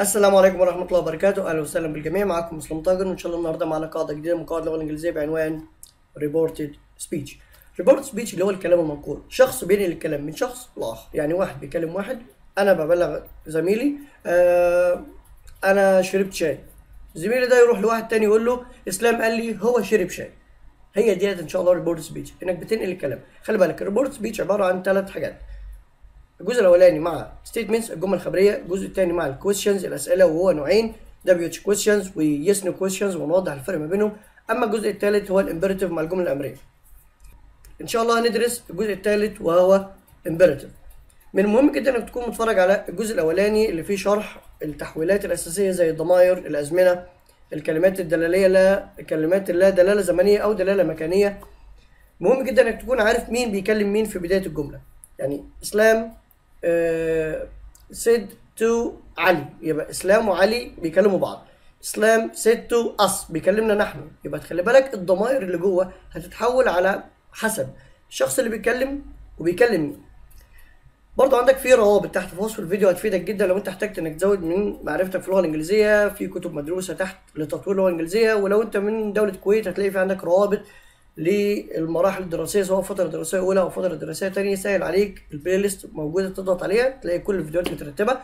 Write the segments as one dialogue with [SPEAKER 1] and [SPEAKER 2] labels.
[SPEAKER 1] السلام عليكم ورحمه الله وبركاته اهلا وسهلا بالجميع معكم مسلم طاجر وان شاء الله النهارده معانا قاعده جديده من قواعد اللغه الانجليزيه بعنوان ريبورتد سبيتش ريبورتد سبيتش اللي هو الكلام المنقول شخص بينقل الكلام من شخص لاخر يعني واحد بيكلم واحد انا ببلغ زميلي آه انا شربت شاي زميلي ده يروح لواحد تاني يقول له اسلام قال لي هو شرب شاي هي ديت ان شاء الله ريبورتد سبيتش انك بتنقل الكلام خلي بالك الريبورتد سبيتش عباره عن ثلاث حاجات الجزء الاولاني مع ستيتمنتس الجمل الخبريه الجزء الثاني مع الكويشنز الاسئله وهو نوعين دبليو اتش كويشنز ويس نو كويشنز ونوضح الفرق ما بينهم اما الجزء الثالث هو الامبيرتيف مع الجمله الامريه ان شاء الله هندرس الجزء الثالث وهو امبيرتيف من المهم جدا انك تكون متفرج على الجزء الاولاني اللي فيه شرح التحويلات الاساسيه زي الضمائر الازمنه الكلمات الدلاليه لا الكلمات اللا دلاله زمنيه او دلاله مكانيه مهم جدا انك تكون عارف مين بيكلم مين في بدايه الجمله يعني اسلام آه، سيد تو علي يبقى اسلام وعلي بيكلموا بعض اسلام سيد تو اس بيكلمنا نحن يبقى تخلي بالك الضمائر اللي جوه هتتحول على حسب الشخص اللي بيتكلم وبيكلمني برضه عندك في روابط تحت في وصف الفيديو هتفيدك جدا لو انت احتجت انك تزود من معرفتك في اللغه الانجليزيه في كتب مدروسه تحت لتطوير اللغه الانجليزيه ولو انت من دوله الكويت هتلاقي في عندك روابط للمراحل الدراسيه سواء فتره دراسيه اولى او فتره دراسيه ثانيه سهل عليك البلاي ليست موجوده تضغط عليها تلاقي كل الفيديوهات مترتبه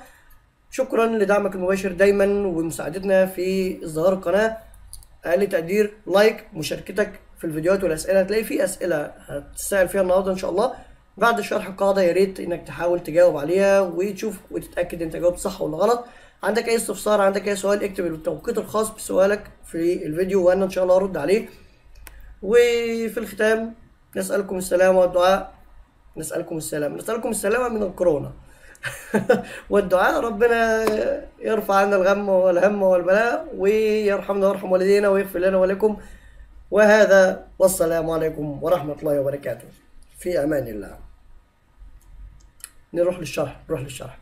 [SPEAKER 1] شكرا لدعمك المباشر دايما ومساعدتنا في ازدهار القناه اقل تقدير لايك مشاركتك في الفيديوهات والاسئله هتلاقي في اسئله هتسال فيها النهارده ان شاء الله بعد شرح القاعده يا ريت انك تحاول تجاوب عليها وتشوف وتتاكد انت جاوبت صح ولا غلط عندك اي استفسار عندك اي سؤال اكتب التوقيت الخاص بسؤالك في الفيديو وانا ان شاء الله ارد عليه وفي الختام نسألكم السلامة والدعاء نسألكم السلامة نسألكم السلامة من الكورونا والدعاء ربنا يرفع عنا الغم والهم والبلاء ويرحمنا ويرحم والدينا ويغفر لنا ولكم وهذا والسلام عليكم ورحمة الله وبركاته في أمان الله نروح للشرح نروح للشرح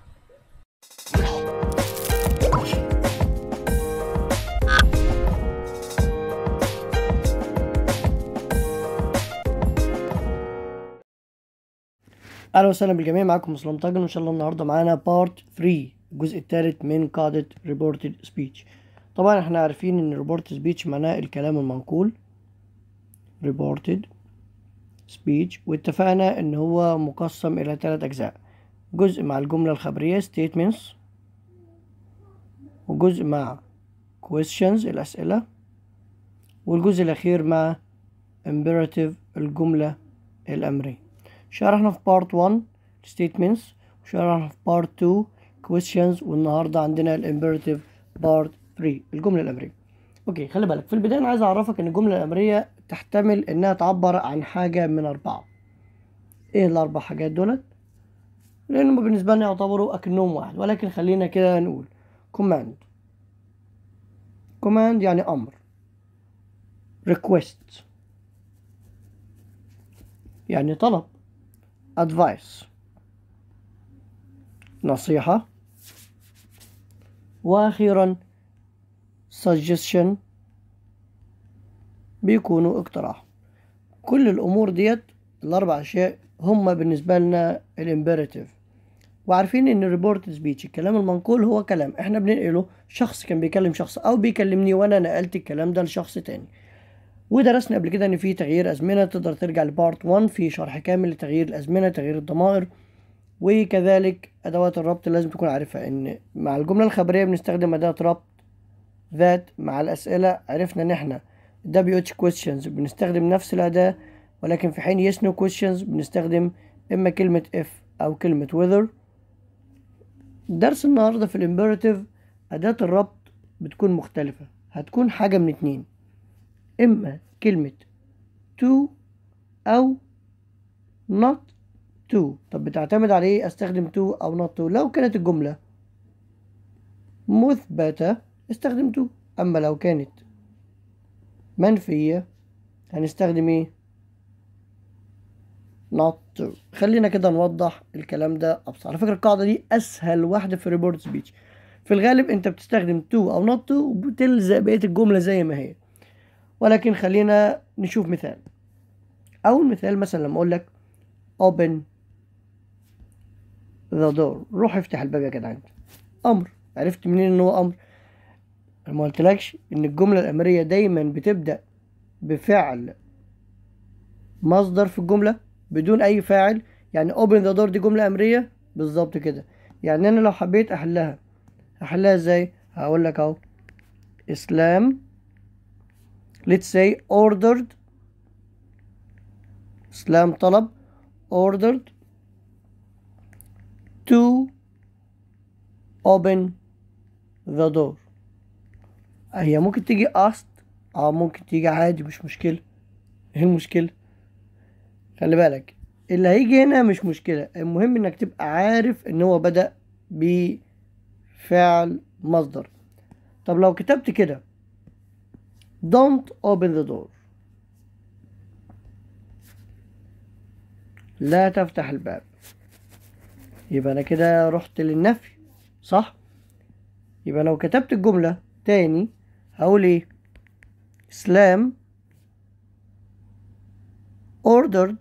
[SPEAKER 1] اهلا وسهلا بالجميع معاكم مسلم طاجن وان شاء الله النهارده معانا بارت 3 الجزء الثالث من قاعده ريبورتد سبيتش طبعا احنا عارفين ان ريبورتد سبيتش معناه الكلام المنقول ريبورتد سبيتش واتفقنا ان هو مقسم الى ثلاث اجزاء جزء مع الجمله الخبريه statements وجزء مع questions الاسئله والجزء الاخير مع imperative الجمله الامريه شرحنا في بارت 1 statements وشرحنا في بارت 2 questions والنهارده عندنا الامبيرتيف بارت 3 الجمله الامريه اوكي خلي بالك في البدايه انا عايز اعرفك ان الجمله الامريه تحتمل انها تعبر عن حاجه من اربعه ايه الاربع حاجات دولت لانهم بالنسبه لنا يعتبروا اكنهم واحد ولكن خلينا كده نقول command command يعني امر request يعني طلب advice نصيحة وأخيرا suggestion بيكونوا اقتراح كل الأمور ديت الأربع أشياء هما بالنسبة لنا الامبيراتيف وعارفين ان الريبورت سبيتش الكلام المنقول هو كلام احنا بننقله شخص كان بيكلم شخص او بيكلمني وانا نقلت الكلام ده لشخص تاني ودرسنا قبل كده ان في تغيير ازمنه تقدر ترجع لبارت 1 في شرح كامل لتغيير الازمنه تغيير الضمائر وكذلك ادوات الربط لازم تكون عارفها ان مع الجمله الخبريه بنستخدم اداه ربط ذات مع الاسئله عرفنا ان احنا WH questions بنستخدم نفس الاداه ولكن في حين yes no questions بنستخدم اما كلمه اف او كلمه وذر درس النهارده في الامبيراتيف اداه الربط بتكون مختلفه هتكون حاجه من اتنين اما كلمة to أو not to طب بتعتمد على إيه أستخدم to أو not to لو كانت الجملة مثبتة استخدم to أما لو كانت منفية هنستخدم إيه not to خلينا كده نوضح الكلام ده أبسط على فكرة القاعدة دي أسهل واحدة في ريبورت سبيتش في الغالب أنت بتستخدم to أو not to وبتلزق بقية الجملة زي ما هي ولكن خلينا نشوف مثال أول مثال مثلا لما أقول لك open the door روح افتح الباب يا جدعان أمر عرفت منين إن هو أمر ما قلتلكش إن الجملة الأمرية دايما بتبدأ بفعل مصدر في الجملة بدون أي فاعل يعني open the door دي جملة أمرية بالظبط كده يعني أنا لو حبيت أحلها أحلها إزاي هقول لك أهو إسلام let's say ordered سلام طلب ordered to open the door هي ممكن تيجي asked او ممكن تيجي عادي مش مشكلة ايه المشكلة خلي بالك اللي هيجي هنا مش مشكلة المهم انك تبقى عارف ان هو بدأ بفعل مصدر طب لو كتبت كده Don't open the door لا تفتح الباب يبقى أنا كده رحت للنفي صح؟ يبقى لو كتبت الجملة تاني هقول إيه؟ اسلام ordered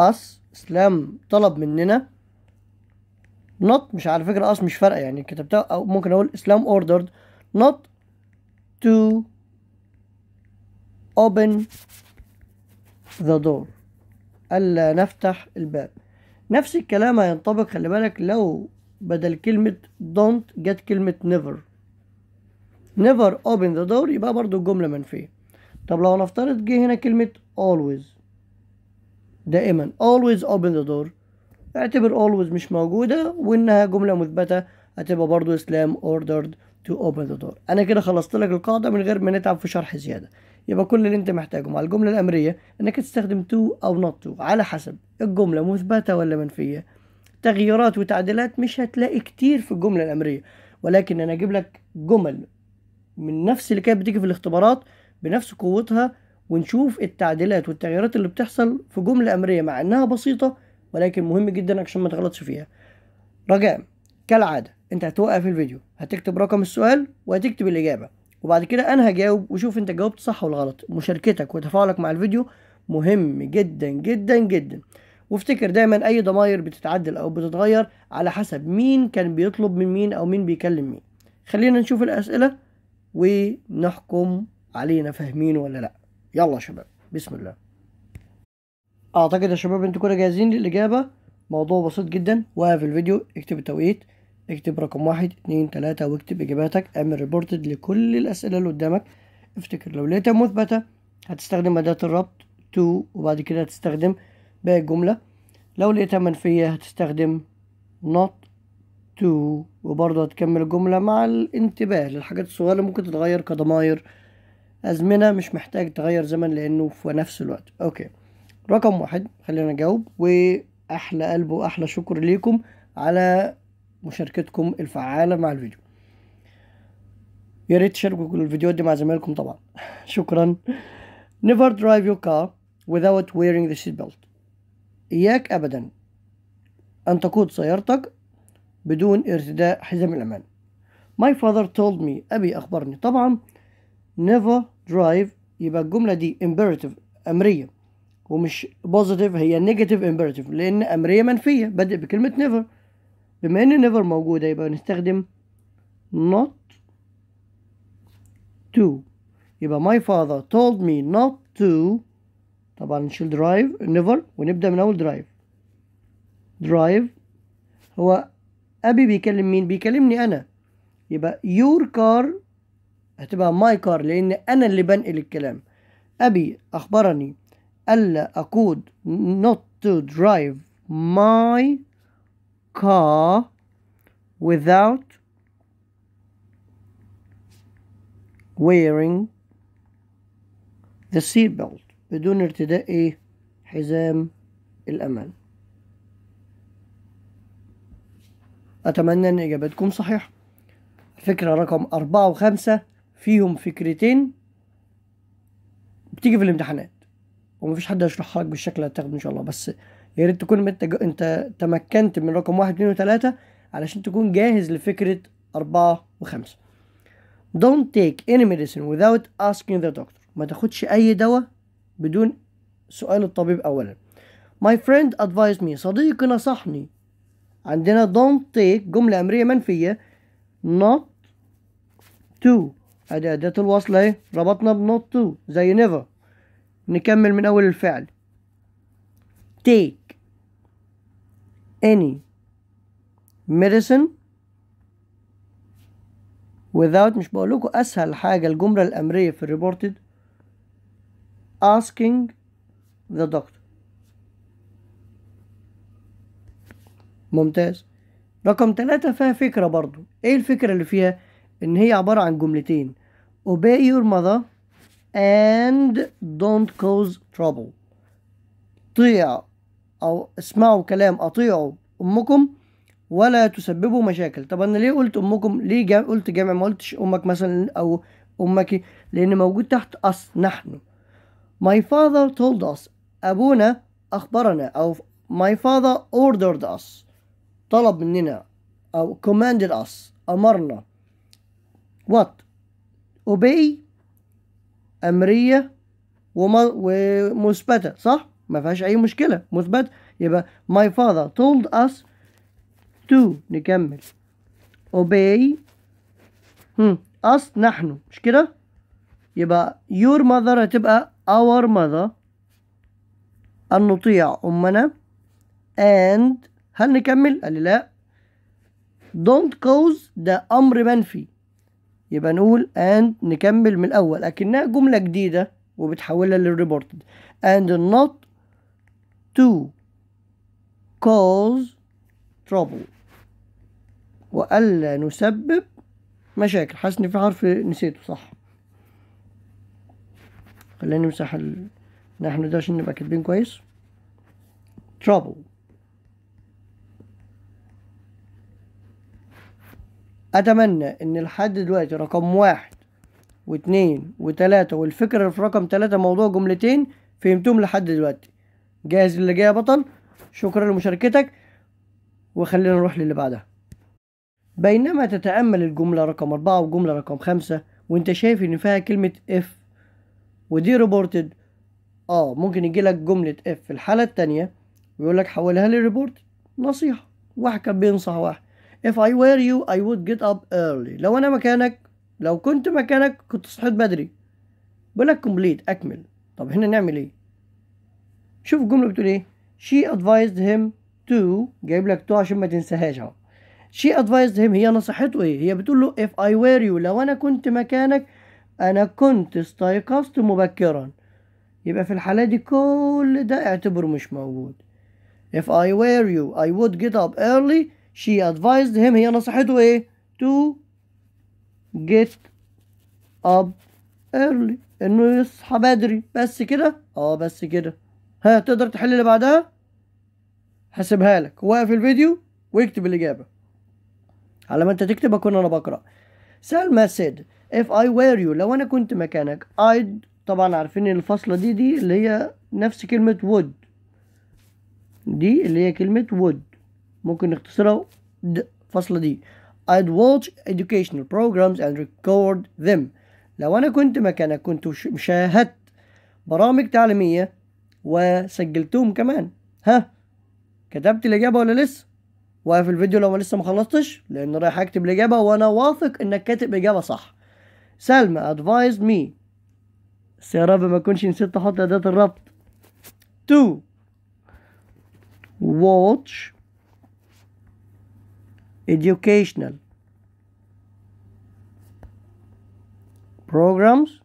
[SPEAKER 1] us اسلام طلب مننا not مش على فكره اس مش فارقه يعني كتبتها او ممكن اقول اسلام ordered not to open the door ألا نفتح الباب نفس الكلام هينطبق خلي بالك لو بدل كلمة don't جت كلمة never never open the door يبقى برضو الجملة منفية طب لو نفترض جه هنا كلمة always دائما always open the door اعتبر always مش موجودة وانها جملة مثبتة هتبقى برضو اسلام ordered to open the door انا كده خلصت لك القاعده من غير ما نتعب في شرح زياده يبقى كل اللي انت محتاجه مع الجمله الامريه انك تستخدم تو او نوت تو على حسب الجمله مثبته ولا منفيه تغييرات وتعديلات مش هتلاقي كتير في الجمله الامريه ولكن انا اجيب لك جمل من نفس اللي كانت بتيجي في الاختبارات بنفس قوتها ونشوف التعديلات والتغييرات اللي بتحصل في جمله امريه مع انها بسيطه ولكن مهم جدا عشان ما تغلطش فيها رجاء كالعاده انت هتوقف الفيديو هتكتب رقم السؤال وهتكتب الاجابه وبعد كده انا هجاوب وشوف انت جاوبت صح ولا غلط مشاركتك وتفاعلك مع الفيديو مهم جدا جدا جدا وافتكر دايما اي ضماير بتتعدل او بتتغير على حسب مين كان بيطلب من مين او مين بيكلم مين خلينا نشوف الاسئله ونحكم علينا فاهمين ولا لا يلا شباب بسم الله اعتقد يا شباب انتوا كده جاهزين للاجابه موضوع بسيط جدا وقف الفيديو اكتب التوقيت اكتب رقم واحد اتنين تلاتة واكتب إجاباتك اعمل ريبورتد لكل الأسئلة اللي قدامك افتكر لو لقيتها مثبتة هتستخدم أداة الربط تو وبعد كده هتستخدم باقي الجملة لو لقيتها منفية هتستخدم not to وبرضه هتكمل الجملة مع الانتباه للحاجات الصغيرة اللي ممكن تتغير كضماير أزمنة مش محتاج تغير زمن لأنه في نفس الوقت أوكي رقم واحد خلينا نجاوب وأحلى قلب وأحلى شكر ليكم على مشاركتكم الفعالة مع الفيديو يا ريت تشاركوا الفيديوهات دي مع زمايلكم طبعا شكرا never drive your car without wearing the seat belt إياك أبدا أن تقود سيارتك بدون ارتداء حزام الأمان my father told me أبي أخبرني طبعا never drive يبقى الجملة دي imperative أمرية ومش positive هي negative imperative لأن أمرية منفية بدأ بكلمة never بما ان نيفر موجودة يبقى نستخدم not to يبقى my father told me not to طبعا نشيل drive نيفر ونبدأ من أول drive drive هو أبي بيكلم مين؟ بيكلمني أنا يبقى your car هتبقى my car لأن أنا اللي بنقل الكلام أبي أخبرني ألا أقود not to drive my car without wearing the seatbelt بدون ارتداء ايه حزام الامان اتمنى ان اجابتكم صحيحه الفكره رقم أربعة وخمسة فيهم فكرتين بتيجي في الامتحانات ومفيش حد هيشرحها لك بالشكل اللي هتاخده ان شاء الله بس يا ريت تكون انت انت تمكنت من رقم واحد اتنين وتلاته علشان تكون جاهز لفكره اربعه وخمسه. Don't take any medicine without asking the doctor. ما تاخدش أي دواء بدون سؤال الطبيب أولا. My friend advised me. صديقي نصحني. عندنا don't take جملة أمرية منفية. Not to. أدي أداة الوصل أهي ربطنا ب not to زي never. نكمل من أول الفعل. Take any medicine without مش بقول لكم اسهل حاجه الجمله الامريه في الريبورتد asking the doctor ممتاز رقم ثلاثة فيها فكرة برضو ايه الفكرة اللي فيها ان هي عبارة عن جملتين obey your mother and don't cause trouble طيع أو اسمعوا كلام أطيعوا أمكم ولا تسببوا مشاكل طب أنا ليه قلت أمكم ليه جا... قلت جامع ما قلتش أمك مثلا أو أمك لأن موجود تحت أص نحن My father told us أبونا أخبرنا أو My father ordered us طلب مننا أو commanded us أمرنا What obey أمرية ومثبتة صح؟ ما فيهاش اي مشكله مثبت يبقى my father told us to نكمل obey هم. us نحن مش كده يبقى your mother هتبقى our mother أن نطيع أمنا and هل نكمل؟ قال لي لا don't cause ده أمر منفي يبقى نقول and نكمل من الأول أكنها جملة جديدة وبتحولها للريبورتد and not to cause trouble وألا نسبب مشاكل حاسس في حرف نسيته صح خلينا نمسح ال... نحن ده عشان نبقى كاتبين كويس trouble أتمنى إن لحد دلوقتي رقم واحد واتنين وتلاتة والفكرة في رقم تلاتة موضوع جملتين فهمتهم لحد دلوقتي جاهز للي جاي يا بطل شكرا لمشاركتك وخلينا نروح للي بعدها بينما تتأمل الجملة رقم أربعة وجملة رقم خمسة وانت شايف ان فيها كلمة اف ودي ريبورتد اه ممكن يجيلك جملة اف في الحالة التانية ويقولك حولها لريبورت نصيحة واحد كان بينصح واحد if I were you I would get up early لو انا مكانك لو كنت مكانك كنت صحيت بدري لك complete اكمل طب هنا نعمل ايه شوف الجمله بتقول ايه she advised him to جايب لك تو عشان ما تنساهاش اهو she advised him هي نصحته ايه هي بتقول له if I were you لو انا كنت مكانك انا كنت استيقظت مبكرا يبقى في الحالة دي كل ده اعتبره مش موجود if I were you I would get up early she advised him هي نصحته ايه to get up early انه يصحى بدري بس كده اه بس كده ها تقدر تحل اللي بعدها هسيبها لك وقف الفيديو واكتب الاجابه على ما انت تكتب اكون انا بقرا سلمى سيد if I were you لو انا كنت مكانك I'd طبعا عارفين ان دي دي اللي هي نفس كلمه would دي اللي هي كلمه would ممكن نختصرها الفصله دي I'd watch educational programs and record them لو أنا كنت مكانك كنت شاهدت برامج تعليمية وسجلتهم كمان ها كتبت الاجابه ولا لسه واقف الفيديو لو ما لسه ما خلصتش لان رايح اكتب الاجابه وانا واثق انك كاتب اجابه صح سلمى advised me بس يا رب ما اكونش نسيت احط اداه الربط تو watch educational programs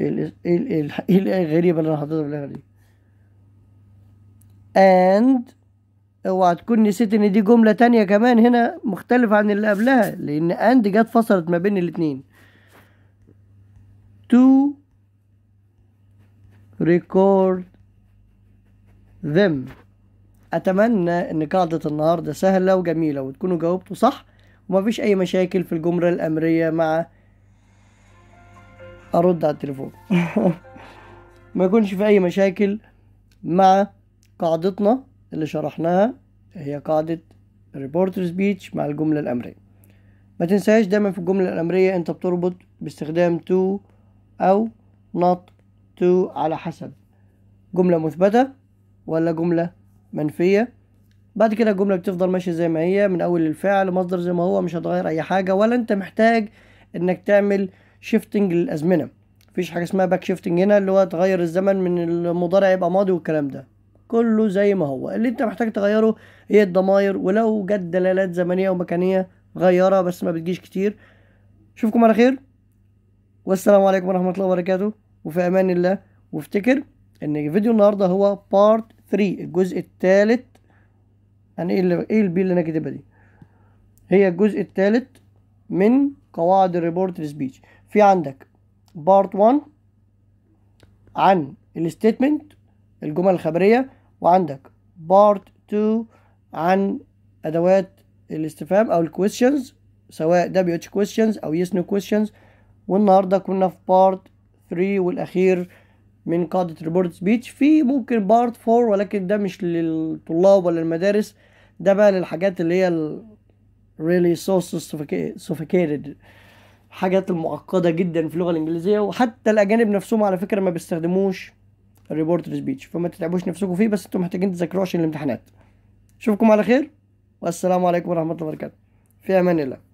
[SPEAKER 1] ايه ايه ايه, إيه, إيه الغريبه اللي انا حاططها في الاخر دي and اوعى تكون نسيت ان دي جمله تانية كمان هنا مختلفه عن اللي قبلها لان and جت فصلت ما بين الاتنين to record them اتمنى ان قاعده النهارده سهله وجميله وتكونوا جاوبتوا صح ومفيش اي مشاكل في الجمله الامريه مع ارد على التليفون ما يكونش في اي مشاكل مع قاعدتنا اللي شرحناها هي قاعدة ريبورتر سبيتش مع الجملة الأمرية ما تنساش دايما في الجملة الأمرية أنت بتربط باستخدام to أو not تو على حسب جملة مثبتة ولا جملة منفية بعد كده الجملة بتفضل ماشية زي ما هي من أول الفعل مصدر زي ما هو مش هتغير أي حاجة ولا أنت محتاج إنك تعمل شيفتنج للازمنه مفيش حاجه اسمها باك شيفتنج هنا اللي هو تغير الزمن من المضارع يبقى ماضي والكلام ده كله زي ما هو اللي انت محتاج تغيره هي الضماير ولو جت دلالات زمنيه ومكانيه غيرها بس ما بتجيش كتير اشوفكم على خير والسلام عليكم ورحمه الله وبركاته وفي امان الله وافتكر ان فيديو النهارده هو بارت 3 الجزء الثالث يعني ايه اللي ايه البي اللي انا كاتبها دي هي الجزء الثالث من قواعد الريبورت سبيتش في عندك بارت 1 عن الستيتمنت الجمل الخبرية وعندك بارت 2 عن أدوات الاستفهام أو الكويشنز سواء دبليو اتش كويشنز أو يس نو كويشنز والنهاردة كنا في بارت 3 والأخير من قاعدة ريبورت سبيتش في ممكن بارت 4 ولكن ده مش للطلاب ولا المدارس ده بقى للحاجات اللي هي really so sophisticated حاجات المعقدة جدا في اللغة الإنجليزية وحتى الأجانب نفسهم على فكرة ما بيستخدموش الريبورتر سبيتش فما تتعبوش نفسكم فيه بس انتم محتاجين تذاكروه عشان الامتحانات أشوفكم على خير والسلام عليكم ورحمة الله وبركاته في أمان الله